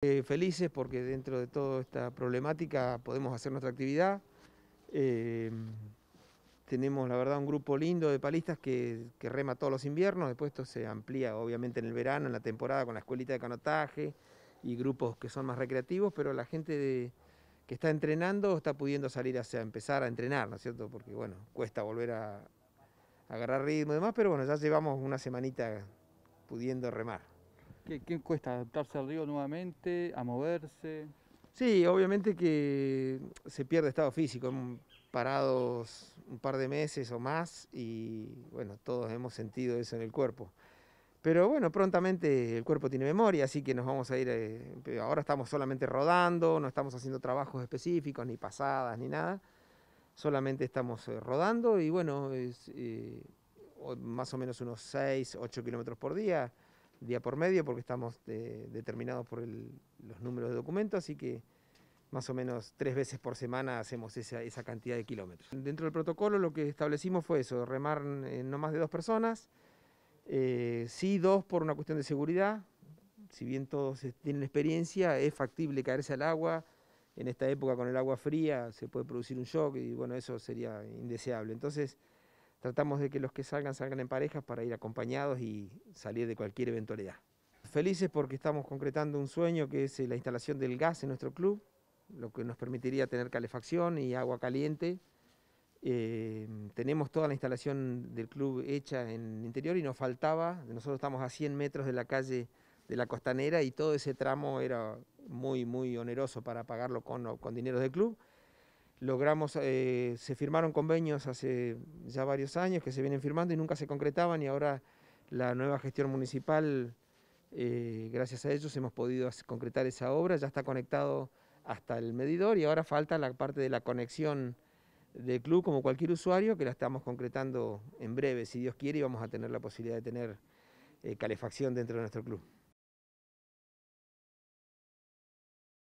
Eh, felices porque dentro de toda esta problemática podemos hacer nuestra actividad. Eh, tenemos, la verdad, un grupo lindo de palistas que, rema todos los inviernos. Después esto se amplía, obviamente, en el verano, en la temporada, con la escuelita de canotaje y grupos que son más recreativos, pero la gente que está entrenando está pudiendo salir hacia empezar a entrenar, ¿no es cierto? Porque, bueno, cuesta volver a, a agarrar ritmo y demás, pero bueno, ya llevamos una semanita pudiendo remar. ¿Qué, cuesta adaptarse al río nuevamente, a moverse? Sí, obviamente que se pierde estado físico. Hemos parados un par de meses o más y bueno, todos hemos sentido eso en el cuerpo. Pero bueno, prontamente el cuerpo tiene memoria, así que nos vamos a ir. Eh, ahora estamos solamente rodando, no estamos haciendo trabajos específicos, ni pasadas, ni nada. Solamente estamos eh, rodando y bueno, es, eh, más o menos unos 6, 8 kilómetros por día día por medio porque estamos eh, determinados por los números de documentos, así que más o menos tres veces por semana hacemos esa, esa, cantidad de kilómetros. Dentro del protocolo lo que establecimos fue eso, remar eh, no más de dos personas, eh, sí dos por una cuestión de seguridad, si bien todos tienen experiencia, es factible caerse al agua, en esta época con el agua fría se puede producir un shock y bueno, eso sería indeseable. Entonces, tratamos de que los que salgan salgan en parejas para ir acompañados y salir de cualquier eventualidad. Felices porque estamos concretando un sueño que es eh, la instalación del gas en nuestro club, lo que nos permitiría tener calefacción y agua caliente. Eh, tenemos toda la instalación del club hecha en el interior y nos faltaba, nosotros estamos a 100 metros de la calle de la costanera y todo ese tramo era muy, muy oneroso para pagarlo con, con dinero del club logramos, eh, se firmaron convenios hace ya varios años que se vienen firmando y nunca se concretaban y ahora la nueva gestión municipal, eh, gracias a ellos hemos podido concretar esa obra, ya está conectado hasta el medidor y ahora falta la parte de la conexión del club como cualquier usuario que la estamos concretando en breve, si Dios quiere, y vamos a tener la posibilidad de tener eh, calefacción dentro de nuestro club.